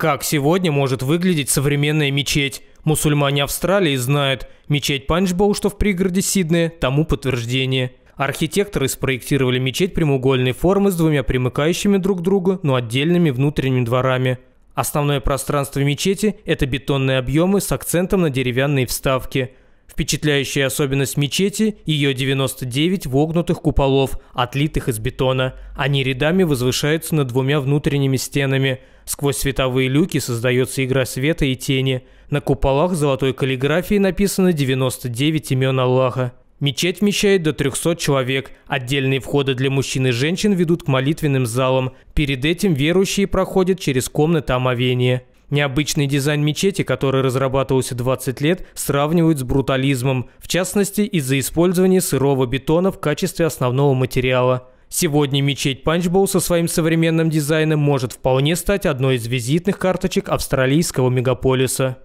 Как сегодня может выглядеть современная мечеть? Мусульмане Австралии знают, мечеть Панчбоу, что в пригороде Сиднея, тому подтверждение. Архитекторы спроектировали мечеть прямоугольной формы с двумя примыкающими друг к другу, но отдельными внутренними дворами. Основное пространство мечети – это бетонные объемы с акцентом на деревянные вставки – Впечатляющая особенность мечети – ее 99 вогнутых куполов, отлитых из бетона. Они рядами возвышаются над двумя внутренними стенами. Сквозь световые люки создается игра света и тени. На куполах золотой каллиграфии написано 99 имен Аллаха. Мечеть вмещает до 300 человек. Отдельные входы для мужчин и женщин ведут к молитвенным залам. Перед этим верующие проходят через комнаты омовения. Необычный дизайн мечети, который разрабатывался 20 лет, сравнивают с брутализмом, в частности из-за использования сырого бетона в качестве основного материала. Сегодня мечеть Панчбол со своим современным дизайном может вполне стать одной из визитных карточек австралийского мегаполиса.